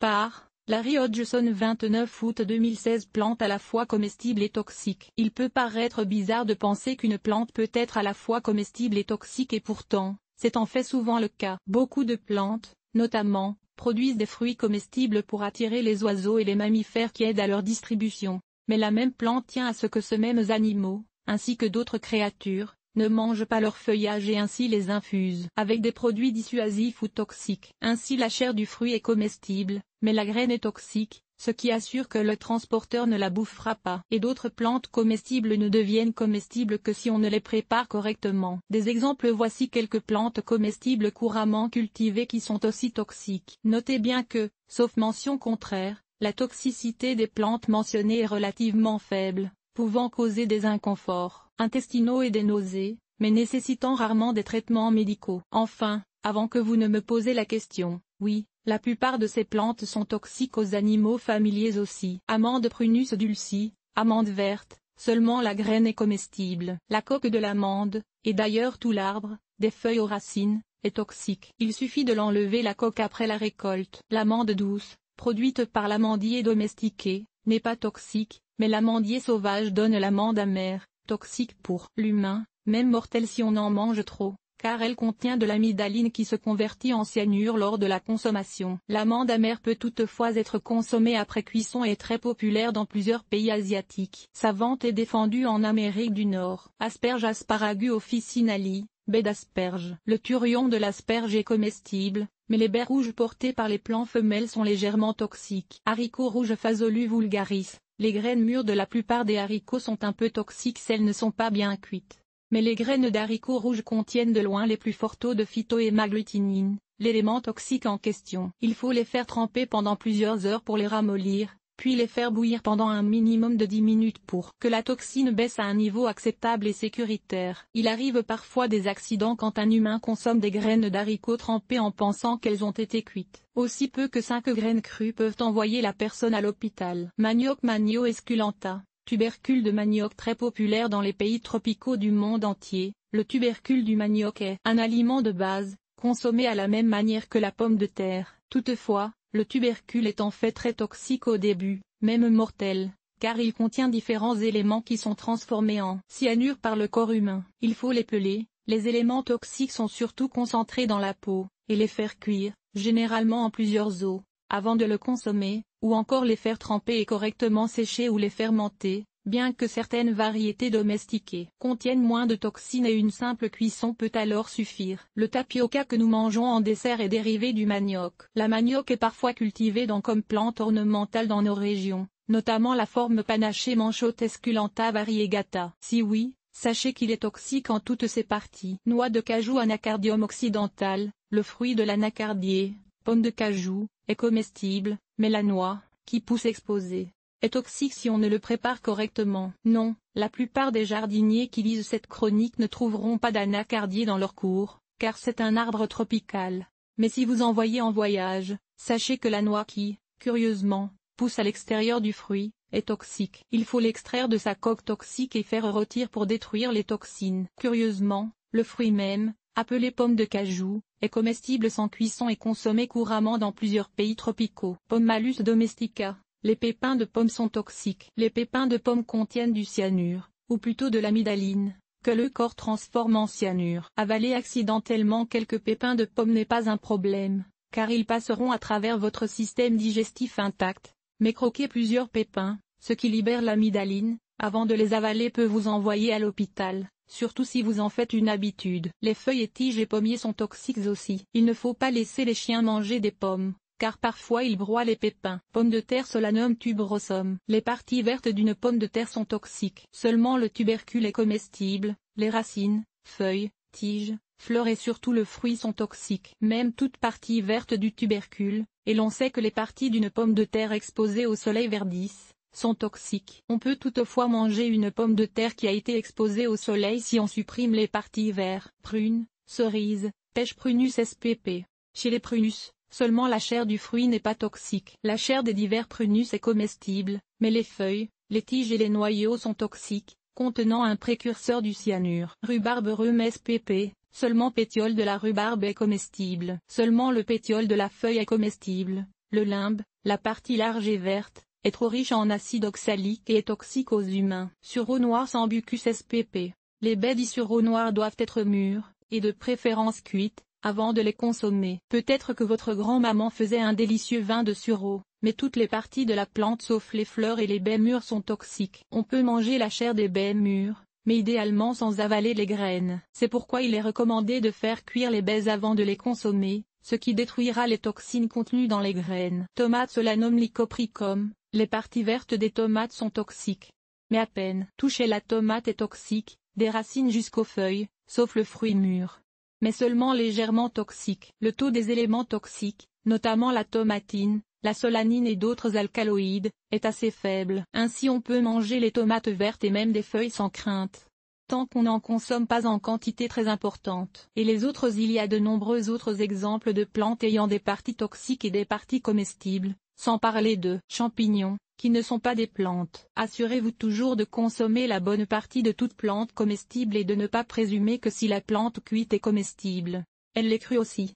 par Larry Hodgson 29 août 2016 Plante à la fois comestible et toxique Il peut paraître bizarre de penser qu'une plante peut être à la fois comestible et toxique et pourtant, c'est en fait souvent le cas. Beaucoup de plantes, notamment, produisent des fruits comestibles pour attirer les oiseaux et les mammifères qui aident à leur distribution. Mais la même plante tient à ce que ces mêmes animaux, ainsi que d'autres créatures, ne mangent pas leur feuillage et ainsi les infusent avec des produits dissuasifs ou toxiques. Ainsi la chair du fruit est comestible, mais la graine est toxique, ce qui assure que le transporteur ne la bouffera pas. Et d'autres plantes comestibles ne deviennent comestibles que si on ne les prépare correctement. Des exemples voici quelques plantes comestibles couramment cultivées qui sont aussi toxiques. Notez bien que, sauf mention contraire, la toxicité des plantes mentionnées est relativement faible, pouvant causer des inconforts intestinaux et des nausées, mais nécessitant rarement des traitements médicaux. Enfin, avant que vous ne me posez la question, oui, la plupart de ces plantes sont toxiques aux animaux familiers aussi. Amande prunus dulcis, amande verte, seulement la graine est comestible. La coque de l'amande, et d'ailleurs tout l'arbre, des feuilles aux racines, est toxique. Il suffit de l'enlever la coque après la récolte. L'amande douce, produite par l'amandier domestiqué, n'est pas toxique, mais l'amandier sauvage donne l'amande amère, toxique pour l'humain, même mortel si on en mange trop car elle contient de l'amidaline qui se convertit en cyanure lors de la consommation. L'amande amère peut toutefois être consommée après cuisson et est très populaire dans plusieurs pays asiatiques. Sa vente est défendue en Amérique du Nord. Asperge Asparagus officinali, baie d'asperge. Le turion de l'asperge est comestible, mais les baies rouges portées par les plants femelles sont légèrement toxiques. Haricots rouges phasolus vulgaris. Les graines mûres de la plupart des haricots sont un peu toxiques si elles ne sont pas bien cuites mais les graines d'haricots rouges contiennent de loin les plus forts taux de phytohémagglutinine, l'élément toxique en question. Il faut les faire tremper pendant plusieurs heures pour les ramollir, puis les faire bouillir pendant un minimum de 10 minutes pour que la toxine baisse à un niveau acceptable et sécuritaire. Il arrive parfois des accidents quand un humain consomme des graines d'haricots trempées en pensant qu'elles ont été cuites. Aussi peu que 5 graines crues peuvent envoyer la personne à l'hôpital. Manioc Manio esculenta Tubercule de manioc très populaire dans les pays tropicaux du monde entier, le tubercule du manioc est un aliment de base, consommé à la même manière que la pomme de terre. Toutefois, le tubercule est en fait très toxique au début, même mortel, car il contient différents éléments qui sont transformés en cyanure par le corps humain. Il faut les peler, les éléments toxiques sont surtout concentrés dans la peau, et les faire cuire, généralement en plusieurs eaux avant de le consommer, ou encore les faire tremper et correctement sécher ou les fermenter, bien que certaines variétés domestiquées contiennent moins de toxines et une simple cuisson peut alors suffire. Le tapioca que nous mangeons en dessert est dérivé du manioc. La manioc est parfois cultivée dans, comme plante ornementale dans nos régions, notamment la forme panachée manchote esculenta variegata. Si oui, sachez qu'il est toxique en toutes ses parties. Noix de cajou anacardium occidental, le fruit de l'anacardier, de cajou, est comestible, mais la noix, qui pousse exposée, est toxique si on ne le prépare correctement. Non, la plupart des jardiniers qui lisent cette chronique ne trouveront pas d'anacardier dans leur cours, car c'est un arbre tropical. Mais si vous envoyez en voyage, sachez que la noix qui, curieusement, pousse à l'extérieur du fruit, est toxique. Il faut l'extraire de sa coque toxique et faire rôtir pour détruire les toxines. Curieusement, le fruit même, appelée pomme de cajou, est comestible sans cuisson et consommée couramment dans plusieurs pays tropicaux. Pomme malus domestica, les pépins de pomme sont toxiques. Les pépins de pomme contiennent du cyanure, ou plutôt de l'amidaline, que le corps transforme en cyanure. Avaler accidentellement quelques pépins de pomme n'est pas un problème, car ils passeront à travers votre système digestif intact, mais croquer plusieurs pépins, ce qui libère l'amidaline, avant de les avaler peut vous envoyer à l'hôpital surtout si vous en faites une habitude. Les feuilles et tiges et pommiers sont toxiques aussi. Il ne faut pas laisser les chiens manger des pommes, car parfois ils broient les pépins. Pommes de terre solanum tuberosum. Les parties vertes d'une pomme de terre sont toxiques. Seulement le tubercule est comestible, les racines, feuilles, tiges, fleurs et surtout le fruit sont toxiques. Même toute partie verte du tubercule, et l'on sait que les parties d'une pomme de terre exposées au soleil verdissent, sont toxiques. On peut toutefois manger une pomme de terre qui a été exposée au soleil si on supprime les parties vertes, prunes, cerise, pêche prunus spp. Chez les prunus, seulement la chair du fruit n'est pas toxique. La chair des divers prunus est comestible, mais les feuilles, les tiges et les noyaux sont toxiques, contenant un précurseur du cyanure. Rhubarbe rhum spp. Seulement pétiole de la rhubarbe est comestible. Seulement le pétiole de la feuille est comestible. Le limbe, la partie large et verte, est trop riche en acide oxalique et est toxique aux humains. Sureau noir sans bucus spp. Les baies sureau noir doivent être mûres, et de préférence cuites, avant de les consommer. Peut-être que votre grand-maman faisait un délicieux vin de sureau, mais toutes les parties de la plante sauf les fleurs et les baies mûres sont toxiques. On peut manger la chair des baies mûres, mais idéalement sans avaler les graines. C'est pourquoi il est recommandé de faire cuire les baies avant de les consommer, ce qui détruira les toxines contenues dans les graines. Tomate Solanum lycopricum, les parties vertes des tomates sont toxiques. Mais à peine toucher la tomate est toxique, des racines jusqu'aux feuilles, sauf le fruit mûr. Mais seulement légèrement toxique. Le taux des éléments toxiques, notamment la tomatine, la solanine et d'autres alcaloïdes, est assez faible. Ainsi on peut manger les tomates vertes et même des feuilles sans crainte tant qu'on n'en consomme pas en quantité très importante. Et les autres il y a de nombreux autres exemples de plantes ayant des parties toxiques et des parties comestibles, sans parler de champignons, qui ne sont pas des plantes. Assurez-vous toujours de consommer la bonne partie de toute plante comestible et de ne pas présumer que si la plante cuite est comestible, elle l'est crue aussi.